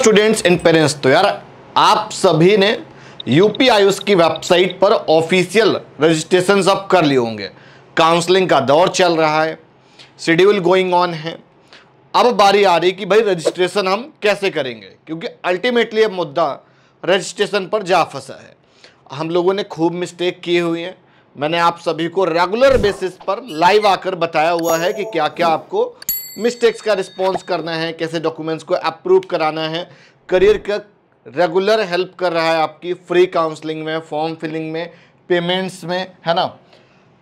students and parents तो यार आप सभी ने यूपी आयुष की वेबसाइट पर ऑफिशियल रजिस्ट्रेशन सब कर लिए होंगे काउंसलिंग का दौर चल रहा है शेड्यूल गोइंग ऑन है अब बारी आ रही कि भाई रजिस्ट्रेशन हम कैसे करेंगे क्योंकि अल्टीमेटली अब मुद्दा रजिस्ट्रेशन पर जा फंसा है हम लोगों ने खूब मिस्टेक किए हुए हैं मैंने आप सभी को रेगुलर बेसिस पर लाइव आकर बताया हुआ है कि क्या क्या आपको मिस्टेक्स का रिस्पॉन्स करना है कैसे डॉक्यूमेंट्स को अप्रूव कराना है करियर का रेगुलर हेल्प कर रहा है आपकी फ्री काउंसलिंग में फॉर्म फिलिंग में पेमेंट्स में है ना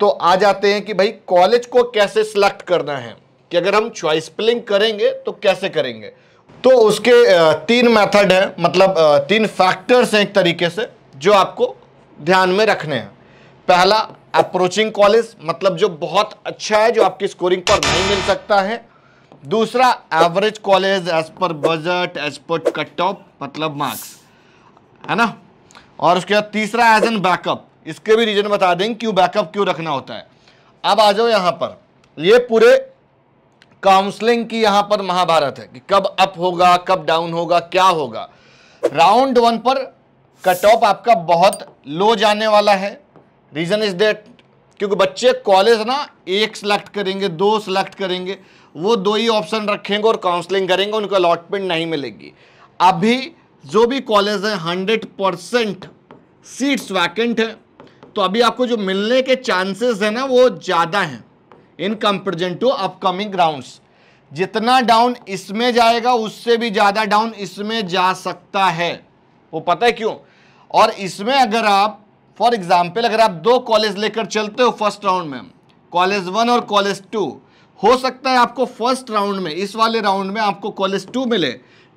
तो आ जाते हैं कि भाई कॉलेज को कैसे सिलेक्ट करना है कि अगर हम चॉइस फिलिंग करेंगे तो कैसे करेंगे तो उसके तीन मेथड हैं मतलब तीन फैक्टर्स हैं एक तरीके से जो आपको ध्यान में रखने हैं पहला अप्रोचिंग कॉलेज मतलब जो बहुत अच्छा है जो आपकी स्कोरिंग पर नहीं मिल सकता है दूसरा average college as per budget as per cut off मतलब मार्क्स है ना और उसके बाद तीसरा एज एन बैकअप इसके भी रीजन बता देंगे क्यों बैकअप क्यों रखना होता है अब आ जाओ यहां पर ये पूरे काउंसलिंग की यहां पर महाभारत है कि कब अप होगा कब डाउन होगा क्या होगा राउंड वन पर कट ऑफ आपका बहुत लो जाने वाला है रीजन इज दैट क्योंकि बच्चे कॉलेज ना एक सेलेक्ट करेंगे दो सेलेक्ट करेंगे वो दो ही ऑप्शन रखेंगे और काउंसलिंग करेंगे उनको अलॉटमेंट नहीं मिलेगी अभी जो भी कॉलेज है हंड्रेड परसेंट सीट्स वैकेंट है तो अभी आपको जो मिलने के चांसेस है ना वो ज़्यादा हैं in comparison to upcoming rounds जितना डाउन इसमें जाएगा उससे भी ज़्यादा डाउन इसमें जा सकता है वो पता है क्यों और इसमें अगर आप फॉर एग्जाम्पल अगर आप दो कॉलेज लेकर चलते हो फर्स्ट राउंड में कॉलेज वन और कॉलेज टू हो सकता है आपको फर्स्ट राउंड में इस वाले राउंड में आपको कॉलेज टू मिले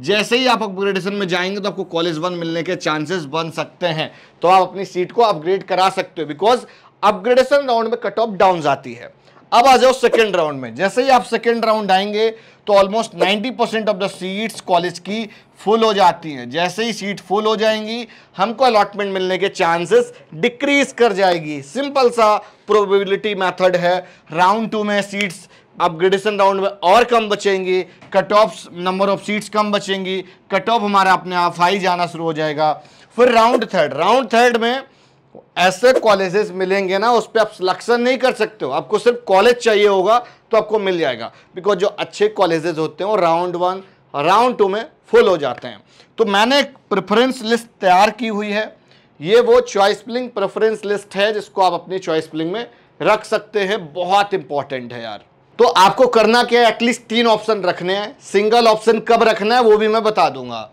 जैसे ही आप अपग्रेडेशन में जाएंगे तो आपको कॉलेज वन मिलने के चांसेस बन सकते हैं तो आप अपनी सीट को अपग्रेड करा सकते हो बिकॉज अपग्रेडेशन राउंड में कट ऑफ डाउन जाती है अब आ जाओ सेकेंड राउंड में जैसे ही आप सेकेंड राउंड आएंगे तो almost 90 percent of the seats college की फुल हो जाती हैं जैसे ही सीट फुल हो जाएंगी हमको अलॉटमेंट मिलने के चांसेस डिक्रीज कर जाएगी सिंपल सा प्रोबेबिलिटी मेथड है राउंड टू में सीट्स अपग्रेडेशन राउंड में और कम बचेंगी cut off number of seats कम बचेंगी कट ऑफ हमारा अपने आप हाई जाना शुरू हो जाएगा फिर राउंड थर्ड राउंड थर्ड में ऐसे कॉलेजेस मिलेंगे ना उस पर आप सिलेक्शन नहीं कर सकते हो आपको सिर्फ कॉलेज चाहिए होगा तो आपको मिल जाएगा बिकॉज जो अच्छे कॉलेजेस होते हैं वो राउंड वन राउंड टू में फुल हो जाते हैं तो मैंने एक प्रेफरेंस लिस्ट तैयार की हुई है ये वो चॉइस प्लिंग प्रेफरेंस लिस्ट है जिसको आप अपनी चॉइस प्लिंग में रख सकते हैं बहुत इंपॉर्टेंट है यार तो आपको करना क्या है एटलीस्ट तीन ऑप्शन रखने हैं सिंगल ऑप्शन कब रखना है वो भी मैं बता दूंगा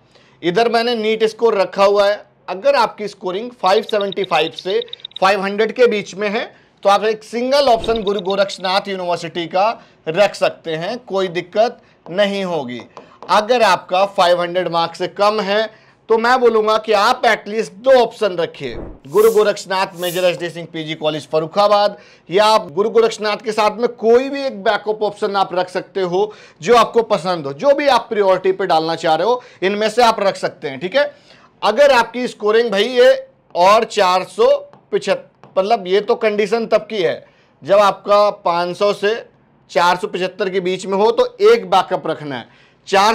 इधर मैंने नीट स्कोर रखा हुआ है अगर आपकी स्कोरिंग 575 से 500 के बीच में है तो आप एक सिंगल ऑप्शन गुरु गोरक्षनाथ यूनिवर्सिटी का रख सकते हैं कोई दिक्कत नहीं होगी अगर आपका 500 मार्क से कम है तो मैं बोलूंगा कि आप एटलीस्ट दो ऑप्शन रखिए Guru Gorakshnath major H Singh PG college Farrukhabad या आप गुरु गोरक्षनाथ के साथ में कोई भी एक बैकअप ऑप्शन आप रख सकते हो जो आपको पसंद हो जो भी आप प्रियोरिटी पे डालना चाह रहे हो इनमें से आप रख सकते हैं ठीक है अगर आपकी स्कोरिंग भाई ये और चार सौ मतलब ये तो कंडीशन तब की है जब आपका 500 से चार के बीच में हो तो एक बैकअप रखना है चार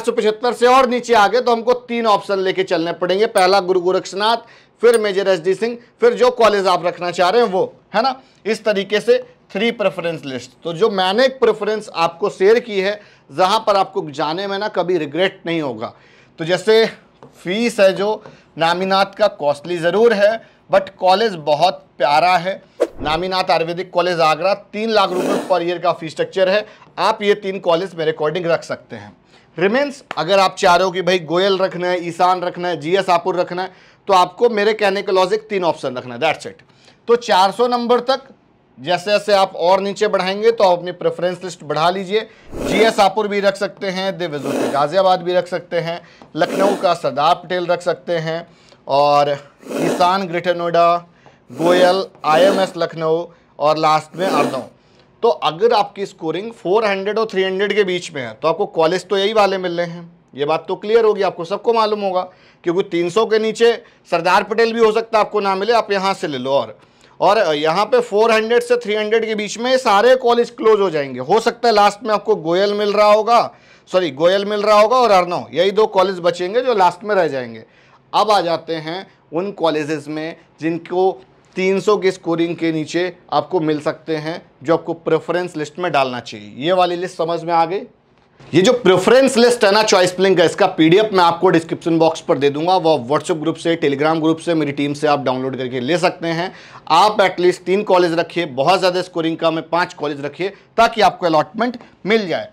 से और नीचे आ गए तो हमको तीन ऑप्शन लेके चलने पड़ेंगे पहला गुरु गोरक्षनाथ फिर मेजर एस डी सिंह फिर जो कॉलेज आप रखना चाह रहे हैं वो है ना इस तरीके से थ्री प्रेफरेंस लिस्ट तो जो मैंने एक प्रेफरेंस आपको शेयर की है जहाँ पर आपको जाने में ना कभी रिग्रेट नहीं होगा तो जैसे फीस है जो नामीनाथ का कॉस्टली ज़रूर है बट कॉलेज बहुत प्यारा है नामीनाथ आयुर्वेदिक कॉलेज आगरा तीन लाख रुपए पर ईयर का फी स्ट्रक्चर है आप ये तीन कॉलेज मेरे अकॉर्डिंग रख सकते हैं रिमेंस अगर आप चाह रहे हो कि भाई गोयल रखना है ईशान रखना है जीएस आपूर रखना है तो आपको मेरे कहने के लॉजिक तीन ऑप्शन रखना है दैट्स इट तो 400 नंबर तक जैसे जैसे आप और नीचे बढ़ाएंगे तो आप अपनी प्रेफरेंस लिस्ट बढ़ा लीजिए जीएस आपुर भी रख सकते हैं दिव्यजुल गाजियाबाद भी रख सकते हैं लखनऊ का सरदार पटेल रख सकते हैं और किसान ग्रेटर नोएडा गोयल आईएमएस लखनऊ और लास्ट में अर्नऊ तो अगर आपकी स्कोरिंग 400 और 300 के बीच में है तो आपको कॉलेज तो यही वाले मिल रहे हैं ये बात तो क्लियर होगी आपको सबको मालूम होगा क्योंकि 300 के नीचे सरदार पटेल भी हो सकता है आपको ना मिले आप यहाँ से ले लो और और यहाँ पे 400 से 300 के बीच में सारे कॉलेज क्लोज हो जाएंगे हो सकता है लास्ट में आपको गोयल मिल रहा होगा सॉरी गोयल मिल रहा होगा और अर्नो यही दो कॉलेज बचेंगे जो लास्ट में रह जाएंगे अब आ जाते हैं उन कॉलेजेस में जिनको 300 की स्कोरिंग के नीचे आपको मिल सकते हैं जो आपको प्रेफरेंस लिस्ट में डालना चाहिए ये वाली लिस्ट समझ में आ गई ये जो प्रेफरेंस लिस्ट है ना चॉइस प्लिंग का इसका पीडीएफ मैं आपको डिस्क्रिप्शन बॉक्स पर दे दूंगा वह व्हाट्सएप ग्रुप से टेलीग्राम ग्रुप से मेरी टीम से आप डाउनलोड करके ले सकते हैं आप एटलीस्ट तीन कॉलेज रखिए बहुत ज़्यादा स्कोरिंग का में पाँच कॉलेज रखिए ताकि आपको अलॉटमेंट मिल जाए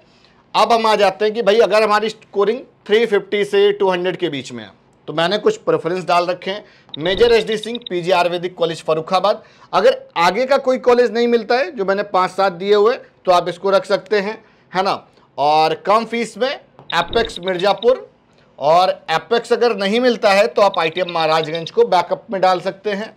अब हम आ जाते हैं कि भाई अगर हमारी स्कोरिंग थ्री से टू के बीच में है तो मैंने कुछ प्रेफरेंस डाल रखे हैं major H D Singh P G Ayurvedic college Farrukhabad अगर आगे का कोई कॉलेज नहीं मिलता है जो मैंने पाँच सात दिए हुए तो आप इसको रख सकते हैं है ना और कम फीस में एपेक्स मिर्ज़ापुर और एपेक्स अगर नहीं मिलता है तो आप आईटीएम महाराजगंज को बैकअप में डाल सकते हैं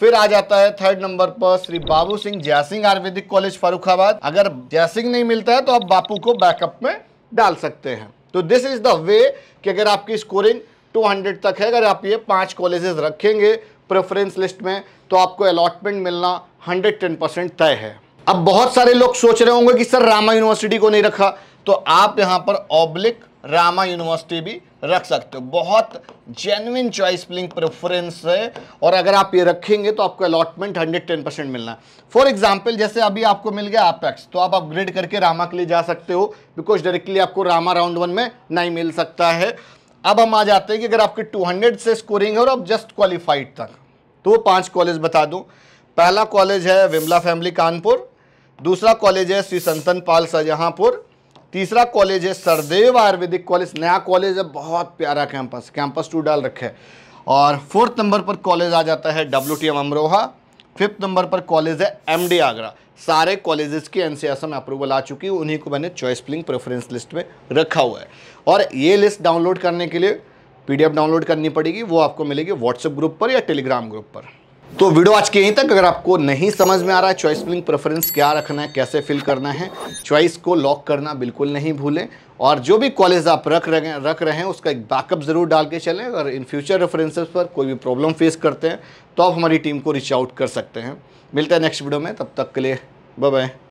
फिर आ जाता है थर्ड नंबर पर श्री बाबू सिंह जयसिंह आयुर्वेदिक कॉलेज फरुखाबाद अगर जयसिंह नहीं मिलता है तो आप बापू को बैकअप में डाल सकते हैं तो दिस इज़ द वे कि अगर आपकी स्कोरिंग 200 तक है अगर आप ये पांच कॉलेजेस रखेंगे प्रेफरेंस लिस्ट में तो आपको अलॉटमेंट मिलना 110 परसेंट तय है अब बहुत सारे लोग सोच रहे होंगे कि सर रामा यूनिवर्सिटी को नहीं रखा तो आप यहाँ पर ऑब्लिक रामा यूनिवर्सिटी भी रख सकते हो बहुत जेन्युन चॉइस प्लिंग प्रेफरेंस है और अगर आप ये रखेंगे तो आपको अलॉटमेंट 110 परसेंट मिलना है फॉर एग्जाम्पल जैसे अभी आपको मिल गया एपेक्स तो आप अपग्रेड करके रामा के लिए जा सकते हो बिकॉज डायरेक्टली आपको रामा राउंड वन में नहीं मिल सकता है अब हम आ जाते हैं कि अगर आपके टू से स्कोरिंग है और आप जस्ट क्वालिफाइड तक तो वो कॉलेज बता दूँ पहला कॉलेज है विमला फैमिली कानपुर दूसरा कॉलेज है श्री संतन पाल शाहजहाँपुर तीसरा कॉलेज है सरदेव आयुर्वेदिक कॉलेज नया कॉलेज है बहुत प्यारा कैंपस कैंपस टू डाल रखे और फोर्थ नंबर पर कॉलेज आ जाता है W T M Amroha fifth number पर कॉलेज है एम डी आगरा सारे कॉलेजेस की एन में अप्रूवल आ चुकी है उन्हीं को मैंने चॉइस प्लिंग प्रेफरेंस लिस्ट में रखा हुआ है और ये लिस्ट डाउनलोड करने के लिए पीडीएफ डाउनलोड करनी पड़ेगी वो आपको मिलेगी व्हाट्सएप ग्रुप पर या टेलीग्राम ग्रुप पर तो वीडियो आज के यहीं तक अगर आपको नहीं समझ में आ रहा है चॉइस फिलिंग प्रेफरेंस क्या रखना है कैसे फिल करना है चॉइस को लॉक करना बिल्कुल नहीं भूलें और जो भी कॉलेज आप रख रहे हैं रख रहे हैं उसका एक बैकअप ज़रूर डाल के चलें अगर इन फ्यूचर रेफरेंसेस पर कोई भी प्रॉब्लम फेस करते हैं तो आप हमारी टीम को रीच आउट कर सकते हैं मिलता है नेक्स्ट वीडियो में तब तक के लिए बाय बाय